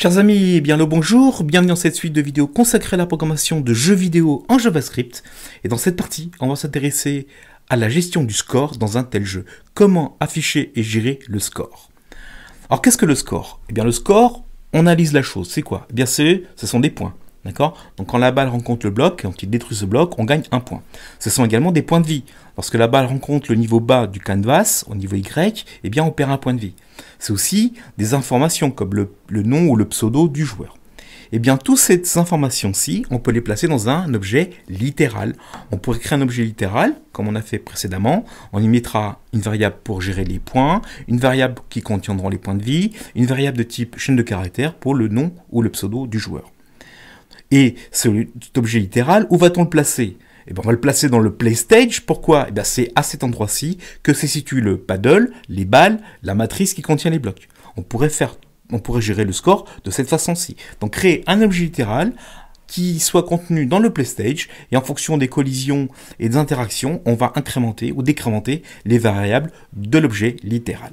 Chers amis, eh bien le bonjour, bienvenue dans cette suite de vidéos consacrée à la programmation de jeux vidéo en JavaScript. Et dans cette partie, on va s'intéresser à la gestion du score dans un tel jeu. Comment afficher et gérer le score Alors qu'est-ce que le score Eh bien le score, on analyse la chose. C'est quoi Eh bien c'est, ce sont des points. D'accord Donc quand la balle rencontre le bloc, quand il détruit ce bloc, on gagne un point. Ce sont également des points de vie. Lorsque la balle rencontre le niveau bas du canvas, au niveau Y, eh bien on perd un point de vie. C'est aussi des informations comme le, nom ou le pseudo du joueur. Et eh bien, toutes ces informations-ci, on peut les placer dans un objet littéral. On pourrait créer un objet littéral, comme on a fait précédemment. On y mettra une variable pour gérer les points, une variable qui contiendra les points de vie, une variable de type chaîne de caractères pour le nom ou le pseudo du joueur. Et cet objet littéral, où va-t-on le placer et on va le placer dans le play stage. Pourquoi Et eh c'est à cet endroit-ci que se situe le paddle, les balles, la matrice qui contient les blocs. On pourrait faire, on pourrait gérer le score de cette façon-ci. Donc créer un objet littéral qui soit contenu dans le play stage et en fonction des collisions et des interactions, on va incrémenter ou décrémenter les variables de l'objet littéral.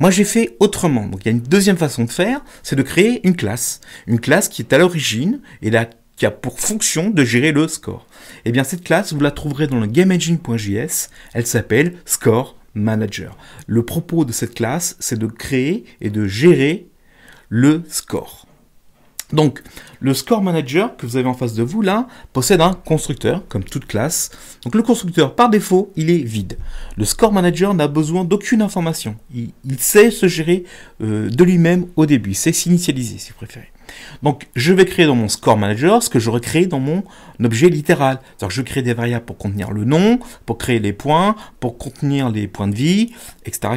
Moi, j'ai fait autrement. Donc, il y a une deuxième façon de faire, c'est de créer une classe. Une classe qui est à l'origine, et la qui a pour fonction de gérer le score. Et eh bien cette classe, vous la trouverez dans le GameEngine.js, elle s'appelle Score Manager. Le propos de cette classe, c'est de créer et de gérer le score. Donc, le score manager que vous avez en face de vous là possède un constructeur, comme toute classe. Donc, le constructeur, par défaut, il est vide. Le score manager n'a besoin d'aucune information. Il, sait se gérer euh, de lui-même au début. Il sait s'initialiser, si vous préférez. Donc je vais créer dans mon score manager ce que j'aurais créé dans mon objet littéral. cest je crée des variables pour contenir le nom, pour créer les points, pour contenir les points de vie, etc.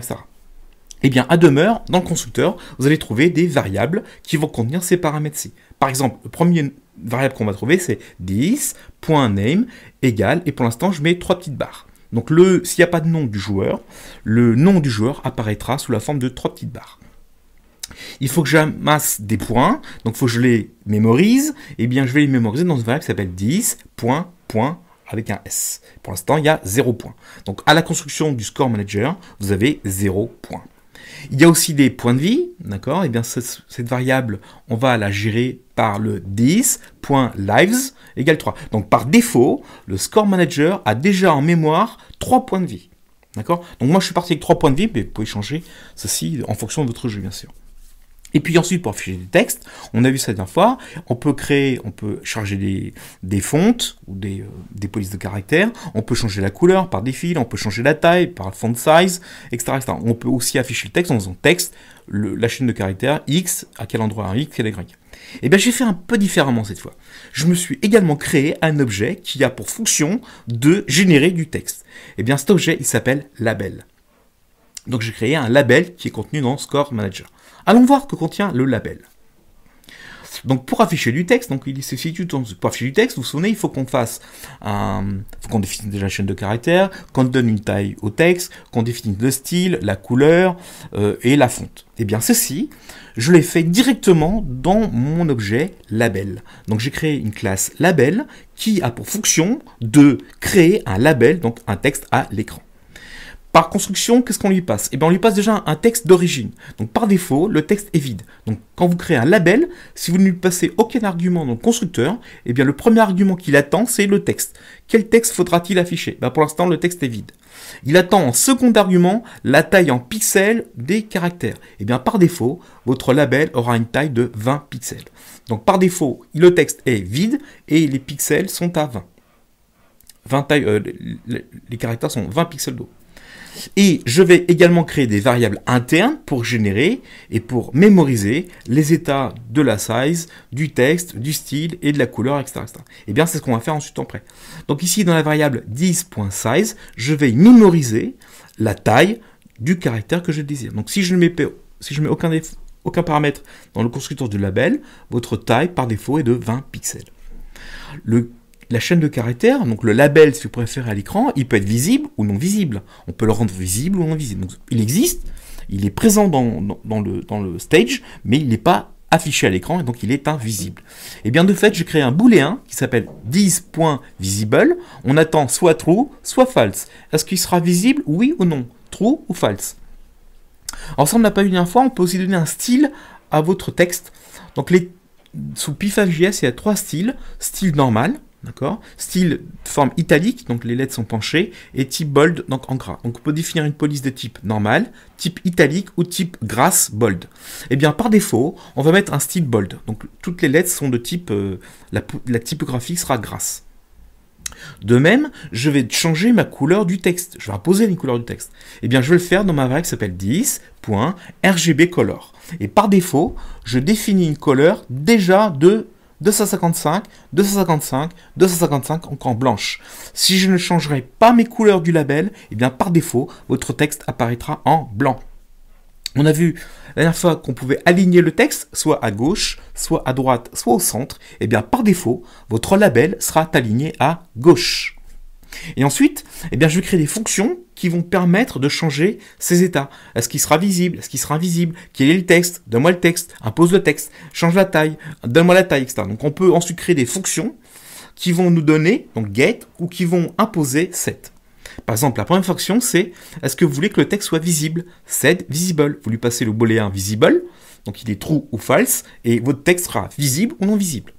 Et eh bien, à demeure, dans le constructeur, vous allez trouver des variables qui vont contenir ces paramètres-ci. Par exemple, le premier variable qu'on va trouver, c'est 10.name égale, et pour l'instant, je mets trois petites barres. Donc, s'il n'y a pas de nom du joueur, le nom du joueur apparaîtra sous la forme de trois petites barres il faut que j'amasse des points, donc il faut que je les mémorise, et eh bien je vais les mémoriser dans une variable qui s'appelle 10, avec un S. Pour l'instant, il y a 0 points. Donc à la construction du score manager, vous avez 0 points. Il y a aussi des points de vie, d'accord Et eh bien cette variable, on va la gérer par le 10.lives égale 3. Donc par défaut, le score manager a déjà en mémoire 3 points de vie. D'accord Donc moi je suis parti avec 3 points de vie, mais vous pouvez changer ceci en fonction de votre jeu bien sûr. Et puis ensuite, pour afficher du texte, on a vu ça dernière fois, on peut créer, on peut charger des, des fontes ou euh, des, polices de caractères, on peut changer la couleur par des fils, on peut changer la taille par font size, etc., On peut aussi afficher le texte en faisant texte, la chaîne de caractères X, à quel endroit un X, quel Y. Et eh bien j'ai fait un peu différemment cette fois. Je me suis également créé un objet qui a pour fonction de générer du texte. Et eh bien cet objet, il s'appelle label. Donc j'ai créé un label qui est contenu dans Score Manager. Allons voir que contient le label. Donc pour afficher du texte, donc il se situe pour afficher du texte, vous vous souvenez, il faut qu'on fasse définisse déjà la chaîne de caractères, qu'on donne une taille au texte, qu'on définisse le style, la couleur euh, et la fonte. Et eh bien ceci, je l'ai fait directement dans mon objet label. Donc j'ai créé une classe label qui a pour fonction de créer un label, donc un texte à l'écran. Par construction, qu'est-ce qu'on lui passe Eh bien, on lui passe déjà un texte d'origine. Donc, par défaut, le texte est vide. Donc, quand vous créez un label, si vous ne lui passez aucun argument dans le constructeur, eh bien, le premier argument qu'il attend, c'est le texte. Quel texte faudra-t-il afficher ben, Pour l'instant, le texte est vide. Il attend en second argument la taille en pixels des caractères. Eh bien, par défaut, votre label aura une taille de 20 pixels. Donc, par défaut, le texte est vide et les pixels sont à 20. 20 euh, les, les caractères sont 20 pixels d'eau. Et je vais également créer des variables internes pour générer et pour mémoriser les états de la size, du texte, du style et de la couleur, etc. Et eh bien, c'est ce qu'on va faire ensuite en prêt. Donc ici, dans la variable 10.size, je vais mémoriser la taille du caractère que je désire. Donc si je ne mets, si je mets aucun, paramètre dans le constructeur du label, votre taille par défaut est de 20 pixels. Le la chaîne de caractères, donc le label si vous préférez à l'écran, il peut être visible ou non visible. On peut le rendre visible ou non visible. il existe, il est présent dans, le, dans le, stage, mais il n'est pas affiché à l'écran et donc il est invisible. Et eh bien de fait, j'ai créé un booléen qui s'appelle 10.visible. On attend soit true, soit false. Est-ce qu'il sera visible, oui ou non True ou false Ensemble, on n'a pas une fois, on peut aussi donner un style à votre texte. Donc les, sous PIFA.js, il y a trois styles. Style normal, D'accord Style, forme italique, donc les lettres sont penchées, et type bold, donc en gras. Donc on peut définir une police de type normal, type italique ou type grasse bold. Eh bien, par défaut, on va mettre un style bold. Donc toutes les lettres sont de type. Euh, la, la, typographie sera grasse. De même, je vais changer ma couleur du texte. Je vais imposer une couleur du texte. Eh bien, je vais le faire dans ma variable qui s'appelle 10.rgbcolor. color. Et par défaut, je définis une couleur déjà de 255, 255, 255, encore en blanche. Si je ne changerai pas mes couleurs du label, et eh bien par défaut, votre texte apparaîtra en blanc. On a vu la dernière fois qu'on pouvait aligner le texte soit à gauche, soit à droite, soit au centre. Et eh bien, par défaut, votre label sera aligné à gauche. Et ensuite, eh bien, je vais créer des fonctions qui vont permettre de changer ces états. Est-ce qu'il sera visible Est-ce qu'il sera invisible Quel est le texte Donne-moi le texte, impose le texte, change la taille, donne-moi la taille, etc. Donc on peut ensuite créer des fonctions qui vont nous donner, donc get, ou qui vont imposer set. Par exemple, la première fonction, c'est est-ce que vous voulez que le texte soit visible Set visible. Vous lui passez le booléen visible, donc il est true ou false, et votre texte sera visible ou non visible.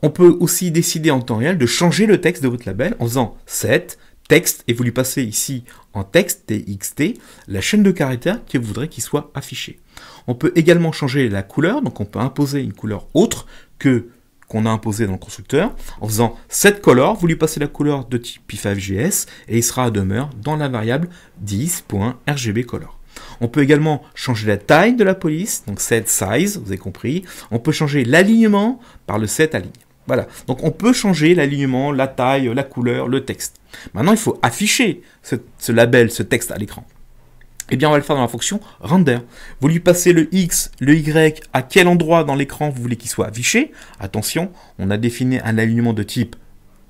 On peut aussi décider en temps réel de changer le texte de votre label en faisant set texte et vous lui passez ici en texte TXT la chaîne de caractères que voudrait qu'il soit affiché. On peut également changer la couleur, donc on peut imposer une couleur autre que qu'on a imposé dans le constructeur, en faisant cette color, vous lui passez la couleur de type p 5 gs et il sera à demeure dans la variable 10.RGBColor. On peut également changer la taille de la police, donc set size, vous avez compris. On peut changer l'alignement par le set align. Voilà, donc on peut changer l'alignement, la taille, la couleur, le texte. Maintenant, il faut afficher ce, label, ce texte à l'écran. Eh bien, on va le faire dans la fonction render. Vous lui passez le X, le Y, à quel endroit dans l'écran vous voulez qu'il soit affiché. Attention, on a défini un alignement de type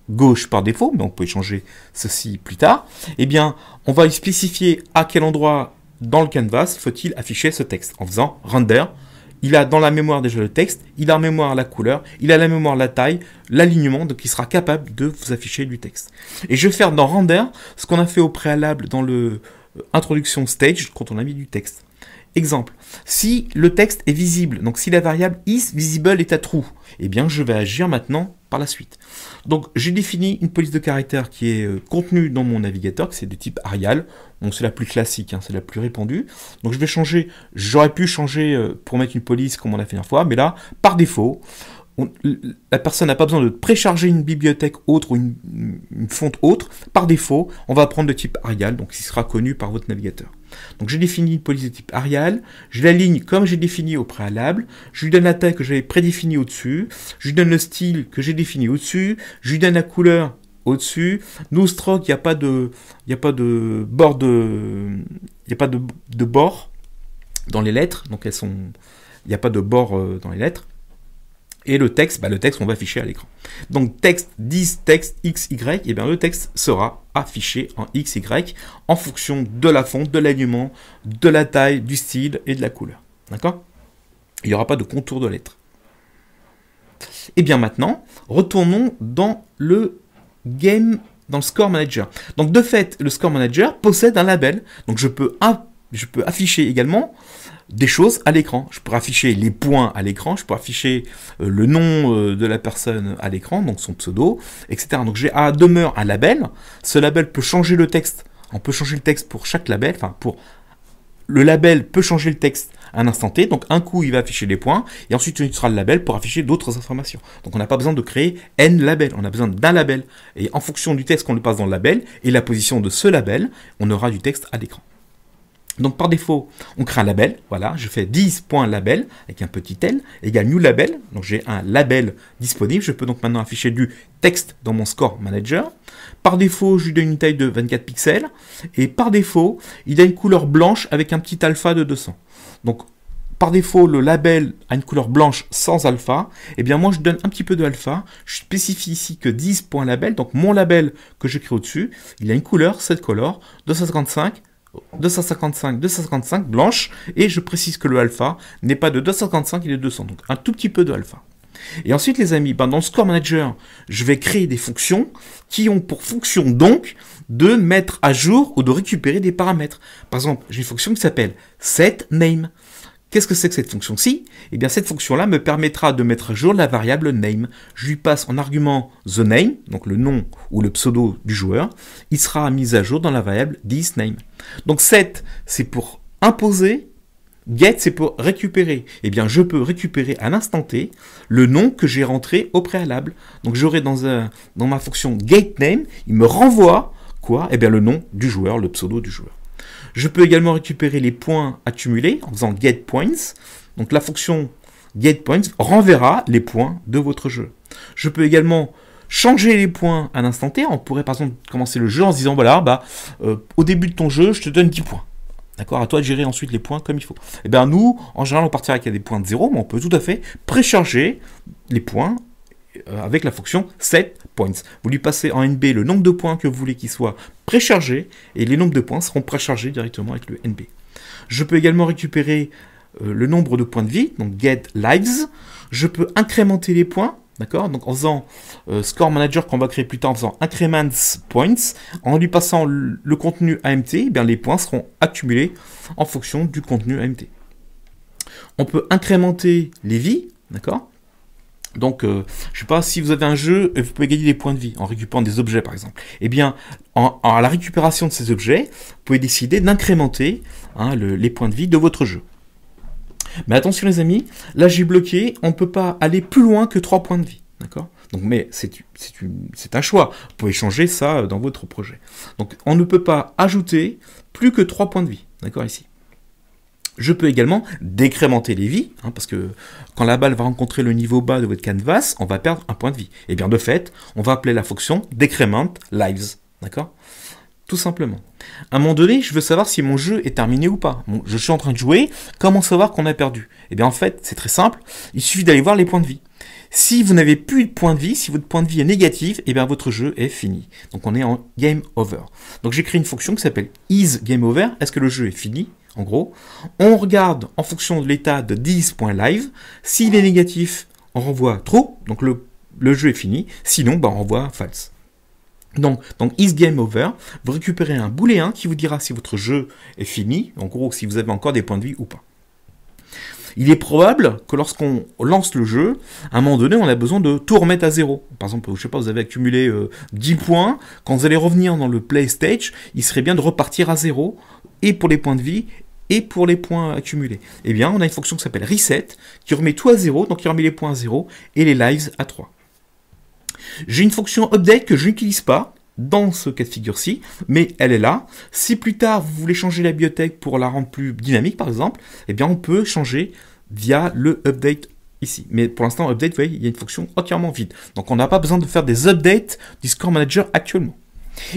gauche par défaut, mais on peut changer ceci plus tard. Eh bien, on va lui spécifier à quel endroit dans le canvas faut-il afficher ce texte en faisant render il a dans la mémoire déjà le texte, il a en mémoire la couleur, il a la mémoire la taille, l'alignement, donc il sera capable de vous afficher du texte. Et je vais faire dans Render ce qu'on a fait au préalable dans le euh, introduction stage quand on a mis du texte. Exemple, si le texte est visible, donc si la variable is visible est à true, eh bien je vais agir maintenant par la suite. Donc j'ai défini une police de caractère qui est euh, contenue dans mon navigateur, qui c'est de type Arial. Donc c'est la plus classique, hein, c'est la plus répandue. Donc je vais changer, j'aurais pu changer euh, pour mettre une police comme on a fait la fois, mais là, par défaut, la personne n'a pas besoin de précharger une bibliothèque autre ou une, fonte autre. Par défaut, on va prendre le type Arial, donc qui sera connu par votre navigateur. Donc j'ai défini une police de type Arial, je l'aligne comme j'ai défini au préalable, je lui donne la taille que j'avais prédéfinie au-dessus, je lui donne le style que j'ai défini au-dessus, je lui donne la couleur au-dessus. stroke il n'y a pas de, il a pas de bord de, il a pas de, bord dans les lettres, donc elles sont, il n'y a pas de bord euh, dans les lettres. Et le texte, bah le texte, on va afficher à l'écran. Donc texte 10, texte XY, et eh bien le texte sera affiché en XY en fonction de la fonte, de l'alignement, de la taille, du style et de la couleur. D'accord Il n'y aura pas de contour de lettres. Et eh bien maintenant, retournons dans le Game dans le Score Manager. Donc de fait, le Score Manager possède un label. Donc je peux, je peux afficher également des choses à l'écran. Je peux afficher les points à l'écran, je peux afficher euh, le nom euh, de la personne à l'écran, donc son pseudo, etc. Donc j'ai à demeure un label. Ce label peut changer le texte. On peut changer le texte pour chaque label, enfin pour le label peut changer le texte à un instant T, donc un coup il va afficher des points, et ensuite il sera le label pour afficher d'autres informations. Donc on n'a pas besoin de créer N labels, on a besoin d'un label. Et en fonction du texte qu'on le passe dans le label et la position de ce label, on aura du texte à l'écran. Donc par défaut, on crée un label, voilà, je fais 10.label avec un petit L, égal new label, donc j'ai un label disponible, je peux donc maintenant afficher du texte dans mon score manager. Par défaut, je lui donne une taille de 24 pixels, et par défaut, il a une couleur blanche avec un petit alpha de 200. Donc par défaut, le label a une couleur blanche sans alpha, et eh bien moi je donne un petit peu de alpha, je spécifie ici que 10.label, donc mon label que je crée au-dessus, il a une couleur, cette color, 255, 255, 255 blanche, et je précise que le alpha n'est pas de 255, il est de 200, donc un tout petit peu de alpha. Et ensuite, les amis, ben, dans le score manager, je vais créer des fonctions qui ont pour fonction donc de mettre à jour ou de récupérer des paramètres. Par exemple, j'ai une fonction qui s'appelle setName. Qu'est-ce que c'est que cette fonction-ci Eh bien, cette fonction-là me permettra de mettre à jour la variable name. Je lui passe en argument the name, donc le nom ou le pseudo du joueur. Il sera mis à jour dans la variable name. Donc set, c'est pour imposer. Get, c'est pour récupérer. Eh bien, je peux récupérer à l'instant T le nom que j'ai rentré au préalable. Donc, j'aurai dans, dans ma fonction getName, il me renvoie quoi Eh bien, le nom du joueur, le pseudo du joueur. Je peux également récupérer les points accumulés en faisant get points. Donc la fonction get points renverra les points de votre jeu. Je peux également changer les points à l'instant T. On pourrait par exemple commencer le jeu en se disant voilà, bah, euh, au début de ton jeu, je te donne 10 points. D'accord À toi de gérer ensuite les points comme il faut. Et eh bien nous, en général, on partira avec des points de 0, mais on peut tout à fait précharger les points euh, avec la fonction set points. Vous lui passez en NB le nombre de points que vous voulez qu'il soit préchargé, et les nombres de points seront préchargés directement avec le NB. Je peux également récupérer euh, le nombre de points de vie, donc get lives. Je peux incrémenter les points, d'accord Donc en faisant euh, score manager qu'on va créer plus tard, en faisant increments points, en lui passant le, contenu AMT, eh bien les points seront accumulés en fonction du contenu AMT. On peut incrémenter les vies, d'accord donc, je euh, je sais pas, si vous avez un jeu, vous pouvez gagner des points de vie en récupérant des objets, par exemple. Eh bien, en, à la récupération de ces objets, vous pouvez décider d'incrémenter hein, les points de vie de votre jeu. Mais attention les amis, là j'ai bloqué, on ne peut pas aller plus loin que 3 points de vie. D'accord Donc, mais c'est un choix. Vous pouvez changer ça euh, dans votre projet. Donc, on ne peut pas ajouter plus que 3 points de vie. D'accord Ici. Je peux également décrémenter les vies, hein, parce que quand la balle va rencontrer le niveau bas de votre canvas, on va perdre un point de vie. Et eh bien de fait, on va appeler la fonction decrement lives. D'accord Tout simplement. À un moment donné, je veux savoir si mon jeu est terminé ou pas. je suis en train de jouer, comment savoir qu'on a perdu Et eh bien en fait, c'est très simple, il suffit d'aller voir les points de vie. Si vous n'avez plus de points de vie, si votre point de vie est négatif, et eh bien votre jeu est fini. Donc on est en game over. Donc j'ai créé une fonction qui s'appelle isGameOver Est-ce que le jeu est fini en gros. On regarde en fonction de l'état de 10.live. S'il est négatif, on renvoie trop donc le, le jeu est fini. Sinon, bah, on renvoie false. Donc, donc is game over, vous récupérez un booléen qui vous dira si votre jeu est fini, en gros si vous avez encore des points de vie ou pas. Il est probable que lorsqu'on lance le jeu, à un moment donné, on a besoin de tout remettre à zéro. Par exemple, je sais pas, vous avez accumulé 10 euh, points, quand vous allez revenir dans le play stage, il serait bien de repartir à zéro, et pour les points de vie, et pour les points accumulés. Eh bien, on a une fonction qui s'appelle reset, qui remet tout à 0, donc qui remet les points à 0 et les lives à 3. J'ai une fonction update que je n'utilise pas dans ce cas de figure-ci, mais elle est là. Si plus tard vous voulez changer la bibliothèque pour la rendre plus dynamique, par exemple, eh bien on peut changer via le update ici. Mais pour l'instant, update, vous voyez, il y a une fonction entièrement vide. Donc on n'a pas besoin de faire des updates du score manager actuellement.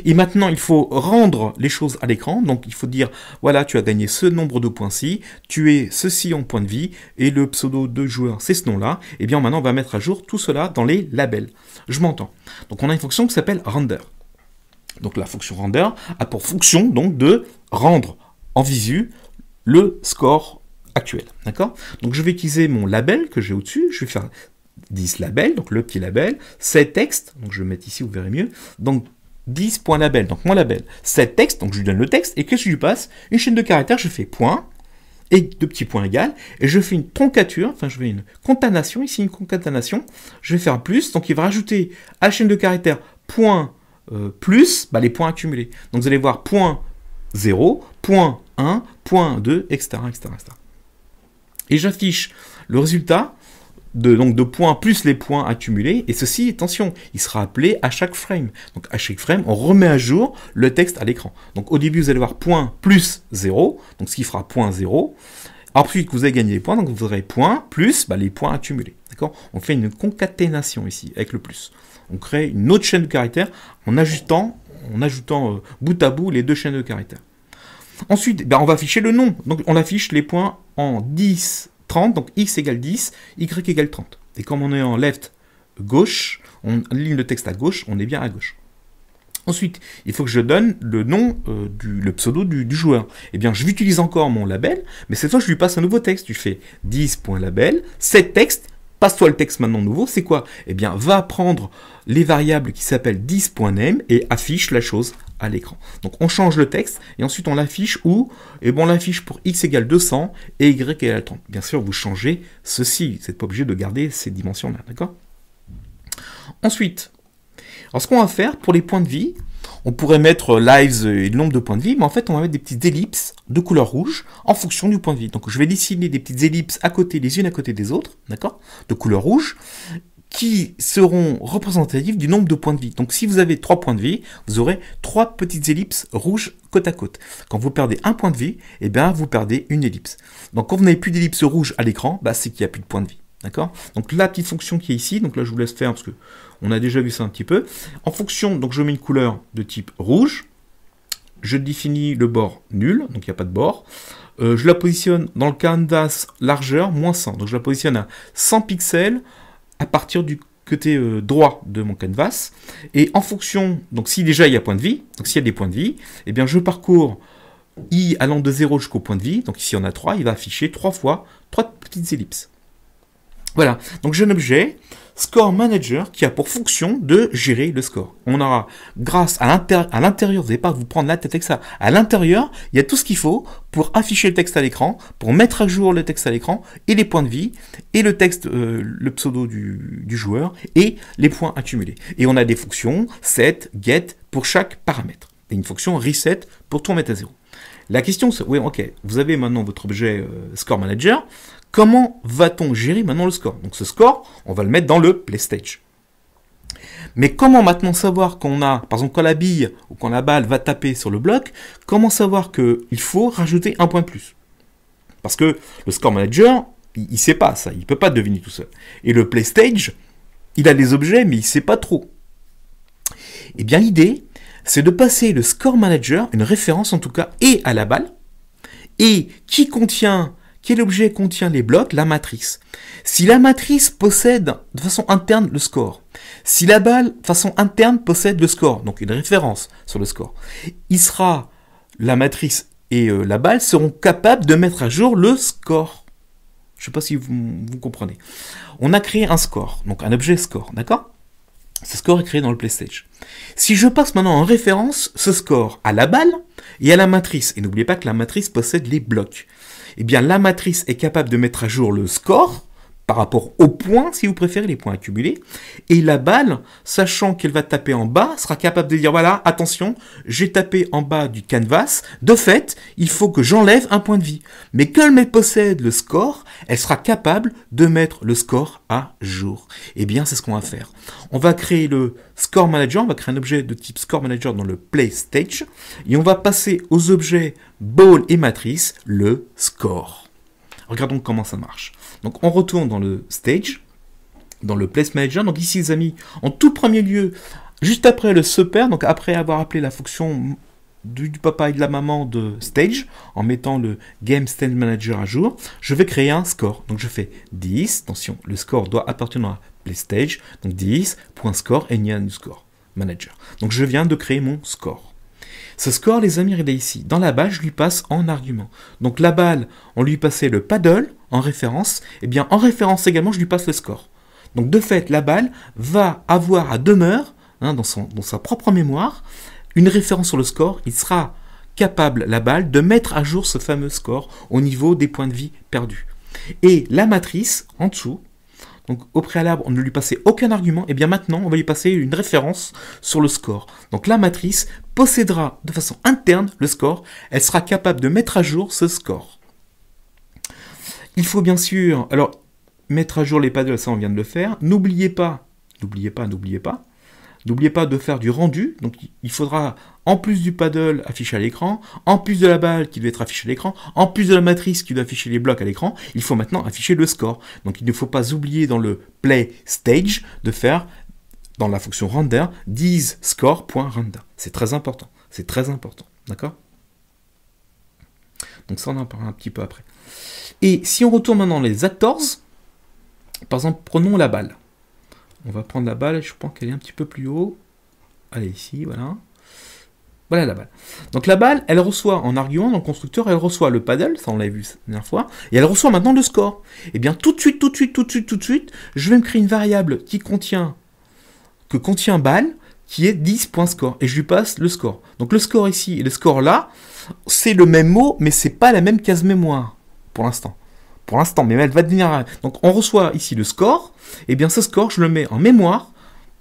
Et maintenant, il faut rendre les choses à l'écran. Donc, il faut dire, voilà, tu as gagné ce nombre de points-ci, tu es ceci en point de vie, et le pseudo de joueur, c'est ce nom-là. Et eh bien, maintenant, on va mettre à jour tout cela dans les labels. Je m'entends. Donc, on a une fonction qui s'appelle render. Donc, la fonction render a pour fonction, donc, de rendre en visu le score actuel. D'accord Donc, je vais utiliser mon label que j'ai au-dessus. Je vais faire 10 labels, donc le petit label, c'est texte donc je vais mettre ici, vous verrez mieux. Donc label donc mon label, 7 texte, donc je lui donne le texte, et qu'est-ce que je lui passe Une chaîne de caractères, je fais point, et deux petits points égales, et je fais une troncature, enfin je fais une contamination, ici une concatenation, je vais faire plus, donc il va rajouter à la chaîne de caractères point euh, plus bah, les points accumulés. Donc vous allez voir point 0, point 1, point 2, etc. Et j'affiche le résultat de, donc de points plus les points accumulés. Et ceci, attention, il sera appelé à chaque frame. Donc à chaque frame, on remet à jour le texte à l'écran. Donc au début, vous allez voir point plus 0, donc ce qui fera point 0. Ensuite, vous avez gagné les points, donc vous aurez point plus bah, les points accumulés. D'accord On fait une concaténation ici avec le plus. On crée une autre chaîne de caractères en ajoutant, en ajoutant euh, bout à bout les deux chaînes de caractères. Ensuite, bah, on va afficher le nom. Donc on affiche les points en 10 donc x égale 10, y égale 30. Et comme on est en left gauche, on ligne le texte à gauche, on est bien à gauche. Ensuite, il faut que je donne le nom, euh, du, le pseudo du, joueur. et eh bien, je vais utiliser encore mon label, mais cette fois, je lui passe un nouveau texte. Je fais 10.label, 7 texte, Passe-toi le texte maintenant nouveau, c'est quoi Eh bien, va prendre les variables qui s'appellent 10.name et affiche la chose à l'écran. Donc on change le texte et ensuite on l'affiche où Et eh bien, on l'affiche pour x égale 200 et y égale 30. Bien sûr, vous changez ceci, vous n'êtes pas obligé de garder ces dimensions-là, d'accord Ensuite, alors ce qu'on va faire pour les points de vie, on pourrait mettre euh, lives et le nombre de points de vie, mais en fait, on va mettre des petites ellipses de couleur rouge en fonction du point de vie. Donc, je vais dessiner des petites ellipses à côté, les unes à côté des autres, d'accord, de couleur rouge, qui seront représentatives du nombre de points de vie. Donc si vous avez 3 points de vie, vous aurez trois petites ellipses rouges côte à côte. Quand vous perdez un point de vie, eh bien vous perdez une ellipse. Donc quand vous n'avez plus d'ellipse rouge à l'écran, bah, c'est qu'il n'y a plus de points de vie. D'accord Donc la petite fonction qui est ici, donc là je vous laisse faire parce que on a déjà vu ça un petit peu. En fonction, donc je mets une couleur de type rouge. Je définis le bord nul, donc il n'y a pas de bord. Euh, je la positionne dans le canvas largeur, moins 100. Donc je la positionne à 100 pixels à partir du côté euh, droit de mon canvas. Et en fonction, donc si déjà il y a point de vie, donc s'il y a des points de vie, et eh bien je parcours i allant de 0 jusqu'au point de vie. Donc ici on a 3, il va afficher 3 fois 3 petites ellipses. Voilà, donc j'ai un objet, Score Manager, qui a pour fonction de gérer le score. On aura, grâce à l'intérieur, vous n'allez pas vous prendre la tête avec ça, à l'intérieur, il y a tout ce qu'il faut pour afficher le texte à l'écran, pour mettre à jour le texte à l'écran, et les points de vie, et le texte, euh, le pseudo du, joueur, et les points accumulés. Et on a des fonctions, set, get, pour chaque paramètre. Et une fonction reset pour tout remettre à zéro. La question, c'est, oui, ok, vous avez maintenant votre objet euh, Score Manager. Comment va-t-on gérer maintenant le score Donc ce score, on va le mettre dans le play stage. Mais comment maintenant savoir qu'on a, par exemple, quand la bille ou quand la balle va taper sur le bloc, comment savoir qu'il faut rajouter un point de plus Parce que le score manager, il ne sait pas ça, il ne peut pas deviner tout seul. Et le PlayStage, il a des objets, mais il ne sait pas trop. Eh bien, l'idée, c'est de passer le score manager, une référence en tout cas, et à la balle, et qui contient quel objet contient les blocs La matrice. Si la matrice possède de façon interne le score, si la balle de façon interne possède le score, donc une référence sur le score, il sera, la matrice et euh, la balle seront capables de mettre à jour le score. Je ne sais pas si vous, vous comprenez. On a créé un score, donc un objet score, d'accord ce score est créé dans le stage. Si je passe maintenant en référence ce score à la balle et à la matrice, et n'oubliez pas que la matrice possède les blocs eh bien la matrice est capable de mettre à jour le score par rapport aux points, si vous préférez, les points accumulés. Et la balle, sachant qu'elle va taper en bas, sera capable de dire, voilà, attention, j'ai tapé en bas du canvas, de fait, il faut que j'enlève un point de vie. Mais comme elle possède le score, elle sera capable de mettre le score à jour. Eh bien, c'est ce qu'on va faire. On va créer le score manager, on va créer un objet de type score manager dans le play stage, et on va passer aux objets ball et matrice le score. Regardons comment ça marche. Donc on retourne dans le stage, dans le place manager. Donc ici les amis, en tout premier lieu, juste après le super, donc après avoir appelé la fonction du, papa et de la maman de stage, en mettant le game stage manager à jour, je vais créer un score. Donc je fais 10, attention, le score doit appartenir à Place stage, donc 10.score et il y un score manager. Donc je viens de créer mon score. Ce score, les amis, regardez ici. Dans la balle, je lui passe en argument. Donc la balle, on lui passait le paddle en référence. Et eh bien, en référence également, je lui passe le score. Donc de fait, la balle va avoir à demeure, hein, dans sa propre mémoire, une référence sur le score. Il sera capable, la balle, de mettre à jour ce fameux score au niveau des points de vie perdus. Et la matrice, en dessous, donc au préalable, on ne lui passait aucun argument, et bien maintenant, on va lui passer une référence sur le score. Donc la matrice possédera de façon interne le score, elle sera capable de mettre à jour ce score. Il faut bien sûr, alors mettre à jour les paddles, ça on vient de le faire. N'oubliez pas, n'oubliez pas, n'oubliez pas, N'oubliez pas de faire du rendu, donc il faudra en plus du paddle affiché à l'écran, en plus de la balle qui doit être affichée à l'écran, en plus de la matrice qui doit afficher les blocs à l'écran, il faut maintenant afficher le score. Donc il ne faut pas oublier dans le play stage de faire dans la fonction render 10 score.render. C'est très important, c'est très important, d'accord Donc ça on en parlera un petit peu après. Et si on retourne maintenant les actors, par exemple prenons la balle. On va prendre la balle, je pense qu'elle est un petit peu plus haut. Allez, ici, voilà. Voilà la balle. Donc la balle, elle reçoit en argument dans le constructeur, elle reçoit le paddle, ça on l'avait vu la dernière fois, et elle reçoit maintenant le score. Et eh bien tout de suite, tout de suite, tout de suite, tout de suite, je vais me créer une variable qui contient, que contient balle, qui est 10.score, et je lui passe le score. Donc le score ici et le score là, c'est le même mot, mais c'est pas la même case mémoire pour l'instant pour l'instant, mais elle va devenir... Donc on reçoit ici le score, et eh bien ce score, je le mets en mémoire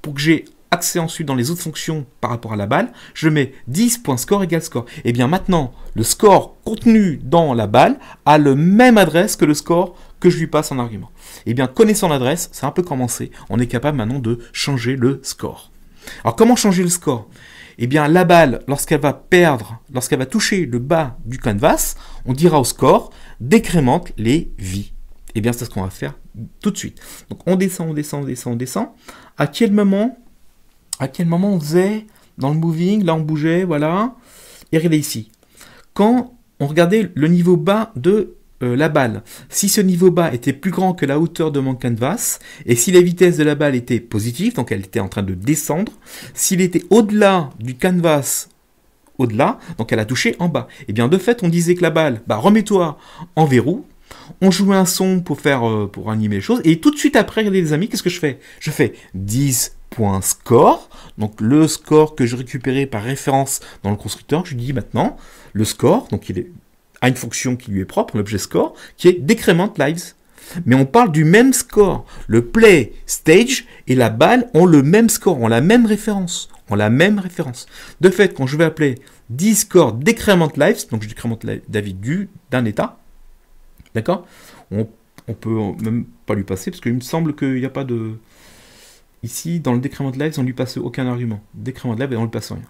pour que j'ai accès ensuite dans les autres fonctions par rapport à la balle, je mets 10.score égale score. Et eh bien maintenant, le score contenu dans la balle a le même adresse que le score que je lui passe en argument. Et eh bien connaissant l'adresse, c'est un peu commencé, on est capable maintenant de changer le score. Alors comment changer le score eh bien la balle, lorsqu'elle va perdre, lorsqu'elle va toucher le bas du canvas, on dira au score décrémente les vies. Eh bien, c'est ce qu'on va faire tout de suite. Donc on descend, on descend, on descend, on descend. À quel moment, à quel moment on faisait dans le moving, là on bougeait, voilà. Et regardez ici. Quand on regardait le niveau bas de euh, la balle. Si ce niveau bas était plus grand que la hauteur de mon canvas, et si la vitesse de la balle était positive, donc elle était en train de descendre, s'il était au-delà du canvas, au-delà, donc elle a touché en bas. Et eh bien de fait, on disait que la balle, bah remets-toi en verrou, on joue un son pour faire euh, pour animer les choses, et tout de suite après, regardez les amis, qu'est-ce que je fais Je fais 10 points score, donc le score que je récupérais par référence dans le constructeur, je dis maintenant le score, donc il est a une fonction qui lui est propre, l'objet score, qui est décrémente lives. Mais on parle du même score. Le play stage et la balle ont le même score, ont la même référence. Ont la même référence. De fait, quand je vais appeler discord décrémente lives, donc je décrémente David du d'un état, d'accord on, on, peut même pas lui passer parce qu'il me semble qu'il n'y a pas de. Ici, dans le décrément de lives, on lui passe aucun argument. Décrément de lives, on lui passe rien.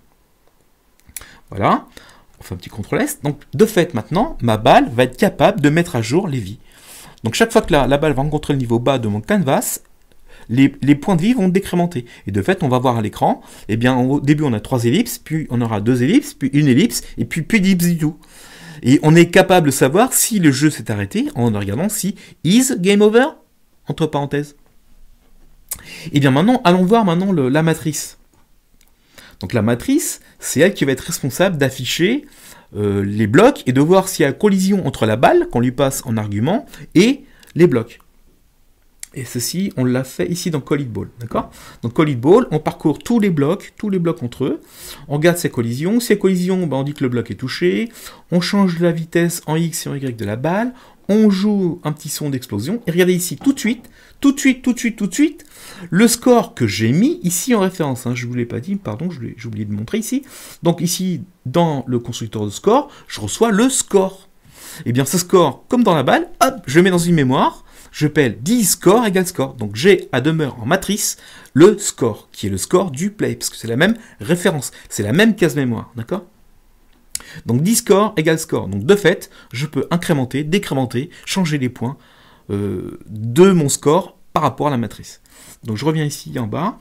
Voilà. Enfin, un petit contrôle S. Donc de fait maintenant, ma balle va être capable de mettre à jour les vies. Donc chaque fois que la, balle va rencontrer le niveau bas de mon canvas, les, points de vie vont décrémenter. Et de fait, on va voir à l'écran, eh bien, au début, on a trois ellipses, puis on aura deux ellipses, puis une ellipse, et puis plus d'ellipses du tout. Et on est capable de savoir si le jeu s'est arrêté en regardant si is game over, entre parenthèses. Et eh bien maintenant, allons voir maintenant la matrice. Donc la matrice, c'est elle qui va être responsable d'afficher euh, les blocs et de voir s'il y a collision entre la balle qu'on lui passe en argument et les blocs. Et ceci, on l'a fait ici dans Collide Ball, d'accord Donc Collide Ball, on parcourt tous les blocs, tous les blocs entre eux, on regarde ces collisions, ces collisions, ben, on dit que le bloc est touché, on change la vitesse en X et en Y de la balle, on joue un petit son d'explosion, et regardez ici, tout de suite, tout de suite, tout de suite, tout de suite, le score que j'ai mis ici en référence. Hein, je ne vous l'ai pas dit, pardon, j'ai oublié de montrer ici. Donc ici, dans le constructeur de score, je reçois le score. Et eh bien ce score, comme dans la balle, hop, je le mets dans une mémoire, Je pèle 10 score égale score. Donc j'ai à demeure en matrice le score, qui est le score du play, parce que c'est la même référence, c'est la même case mémoire, d'accord Donc 10 score égale score. Donc de fait, je peux incrémenter, décrémenter, changer les points, euh, de mon score par rapport à la matrice. Donc je reviens ici en bas.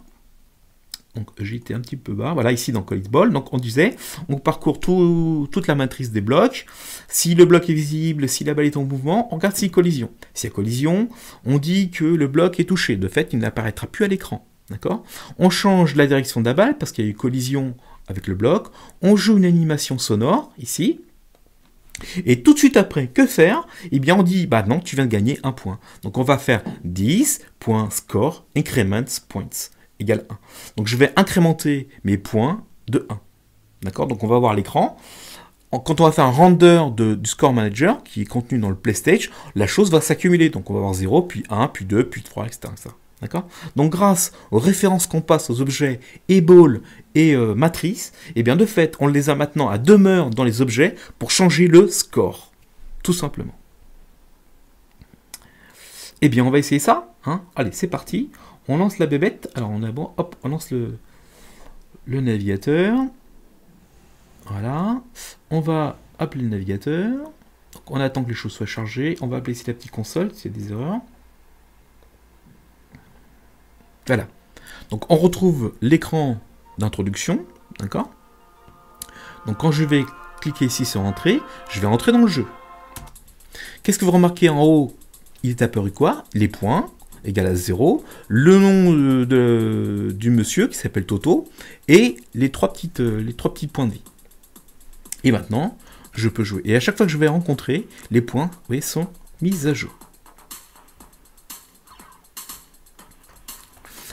Donc j'étais un petit peu bas, voilà ici dans ball. Donc on disait, on parcourt toute la matrice des blocs. Si le bloc est visible, si la balle est en mouvement, on regarde s'il y a collision. S'il y a collision, on dit que le bloc est touché. De fait, il n'apparaîtra plus à l'écran. D'accord On change la direction de la balle parce qu'il y a eu collision avec le bloc. On joue une animation sonore ici. Et tout de suite après, que faire Eh bien, on dit, bah non, tu viens de gagner un point. Donc, on va faire 10.score increments points égale 1. Donc, je vais incrémenter mes points de 1. D'accord Donc, on va voir l'écran. Quand on va faire un render du score manager qui est contenu dans le playstage, la chose va s'accumuler. Donc, on va avoir 0, puis 1, puis 2, puis 3, etc. Donc grâce aux références qu'on passe aux objets e et euh, matrice, eh bien de fait, on les a maintenant à demeure dans les objets pour changer le score, tout simplement. Eh bien, on va essayer ça. Hein Allez, c'est parti. On lance la bébête. Alors, on a bon, hop, on lance le, navigateur. Voilà. On va appeler le navigateur. on attend que les choses soient chargées. On va appeler ici la petite console, s'il y a des erreurs. Voilà. Donc on retrouve l'écran d'introduction, d'accord Donc quand je vais cliquer ici sur Entrer, je vais entrer dans le jeu. Qu'est-ce que vous remarquez en haut Il est apparu quoi Les points égal à 0, le nom de, du monsieur qui s'appelle Toto, et les trois, petites, euh, les trois petits points de vie. Et maintenant, je peux jouer. Et à chaque fois que je vais rencontrer, les points sont mis à jour.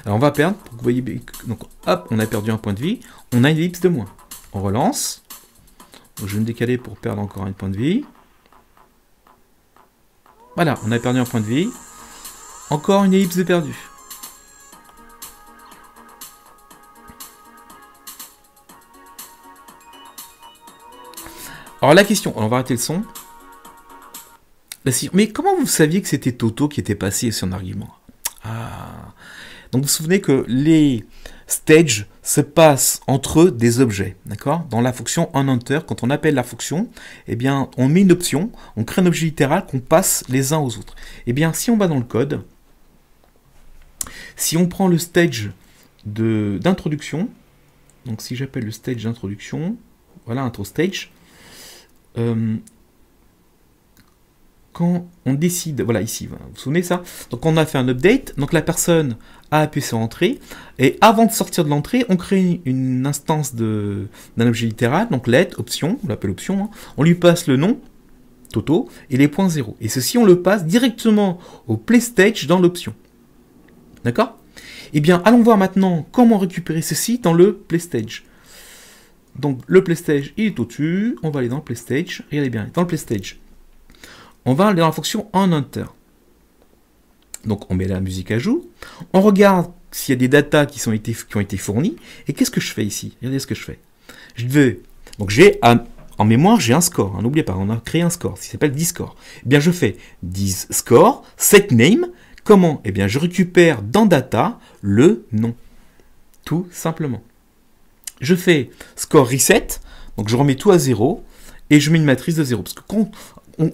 Alors on va perdre, vous voyez, donc hop, on a perdu un point de vie, on a une ellipse de moins. On relance. Je vais me décaler pour perdre encore un point de vie. Voilà, on a perdu un point de vie. Encore une ellipse de perdu. Alors la question, on va arrêter le son. Mais comment vous saviez que c'était Toto qui était passé sur un argument Ah donc vous vous souvenez que les stages se passent entre des objets, d'accord Dans la fonction onEnter », quand on appelle la fonction, eh bien, on met une option, on crée un objet littéral qu'on passe les uns aux autres. Eh bien, si on va dans le code, si on prend le stage d'introduction, donc si j'appelle le stage d'introduction, voilà, intro stage, euh, quand on décide, voilà ici, vous vous souvenez ça Donc on a fait un update, donc la personne a appuyé sur entrée, et avant de sortir de l'entrée, on crée une instance d'un objet littéral, donc let, option, on l'appelle option, hein. on lui passe le nom, Toto, et les points 0. Et ceci, on le passe directement au PlayStage dans l'option. D'accord Eh bien, allons voir maintenant comment récupérer ceci dans le PlayStage. Donc le PlayStage, il est au-dessus, on va aller dans le PlayStage, regardez bien, dans le PlayStage, on va aller dans la fonction en enter. Donc on met la musique à jour, on regarde s'il y a des datas qui, qui ont été fournies, et qu'est-ce que je fais ici Regardez ce que je fais. Je veux, donc j'ai en mémoire, j'ai un score, hein, n'oubliez pas, on a créé un score, il s'appelle 10 score. Eh bien je fais 10 score, set name, comment Eh bien je récupère dans data le nom, tout simplement. Je fais score reset, donc je remets tout à zéro, et je mets une matrice de 0. Parce que quand,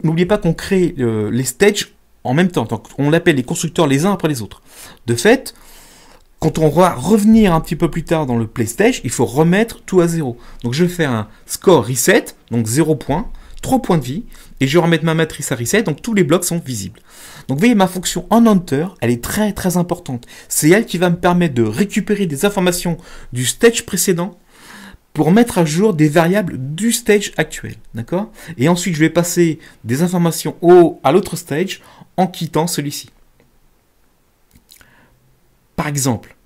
n'oubliez pas qu'on crée euh, les stages en même temps. Donc, on l'appelle les constructeurs les uns après les autres. De fait, quand on va revenir un petit peu plus tard dans le play stage, il faut remettre tout à zéro. Donc, je vais faire un score reset, donc 0 points, 3 points de vie, et je vais remettre ma matrice à reset, donc tous les blocs sont visibles. Donc, vous voyez, ma fonction en enter, elle est très très importante. C'est elle qui va me permettre de récupérer des informations du stage précédent pour mettre à jour des variables du stage actuel. D'accord Et ensuite, je vais passer des informations au, à l'autre stage en quittant celui-ci. Par exemple,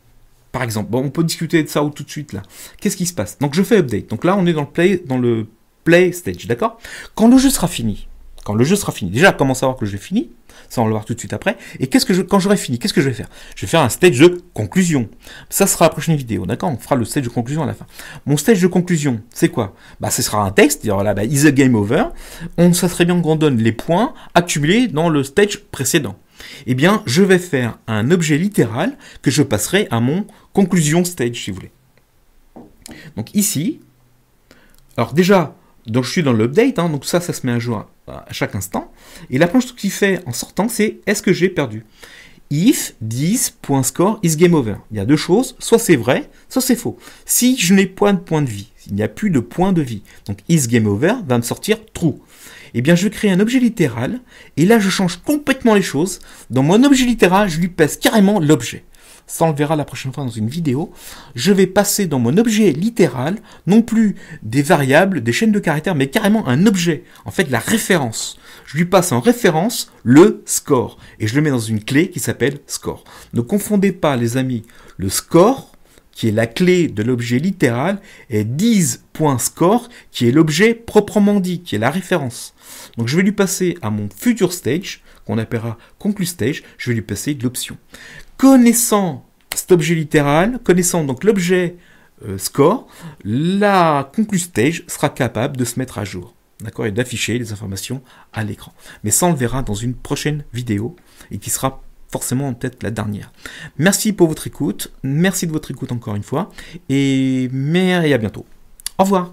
par exemple, on peut discuter de ça tout de suite là. Qu'est-ce qui se passe Donc je fais update. Donc là, on est dans le play, dans le play stage, d'accord Quand le jeu sera fini, quand le jeu sera fini. Déjà, comment savoir que le jeu fini Ça, on va le voir tout de suite après. Et qu'est-ce que je, quand j'aurai fini, qu'est-ce que je vais faire Je vais faire un stage de conclusion. Ça sera la prochaine vidéo, d'accord On fera le stage de conclusion à la fin. Mon stage de conclusion, c'est quoi Bah, ce sera un texte. Il là, bah, is the game over. On serait bien qu'on donne les points accumulés dans le stage précédent. Eh bien, je vais faire un objet littéral que je passerai à mon conclusion stage, si vous voulez. Donc ici, alors déjà, donc je suis dans l'update, hein. donc ça, ça se met à jour euh, à, chaque instant. Et la planche qui fait en sortant, c'est est-ce que j'ai perdu If Score is game over. Il y a deux choses, soit c'est vrai, soit c'est faux. Si je n'ai point de point de vie, il n'y a plus de point de vie, donc is game over va me sortir true. Eh bien, je vais créer un objet littéral, et là, je change complètement les choses. Dans mon objet littéral, je lui pèse carrément l'objet ça on le verra la prochaine fois dans une vidéo, je vais passer dans mon objet littéral, non plus des variables, des chaînes de caractères, mais carrément un objet, en fait la référence. Je lui passe en référence le score, et je le mets dans une clé qui s'appelle score. Ne confondez pas les amis, le score, qui est la clé de l'objet littéral, et 10.score, qui est l'objet proprement dit, qui est la référence. Donc je vais lui passer à mon futur stage, qu'on appellera conclu stage, je vais lui passer l'option connaissant cet objet littéral, connaissant donc l'objet euh, score, la Conclustage stage sera capable de se mettre à jour d'accord, et d'afficher les informations à l'écran. Mais ça, on le verra dans une prochaine vidéo et qui sera forcément en tête la dernière. Merci pour votre écoute, merci de votre écoute encore une fois, et, et à bientôt. Au revoir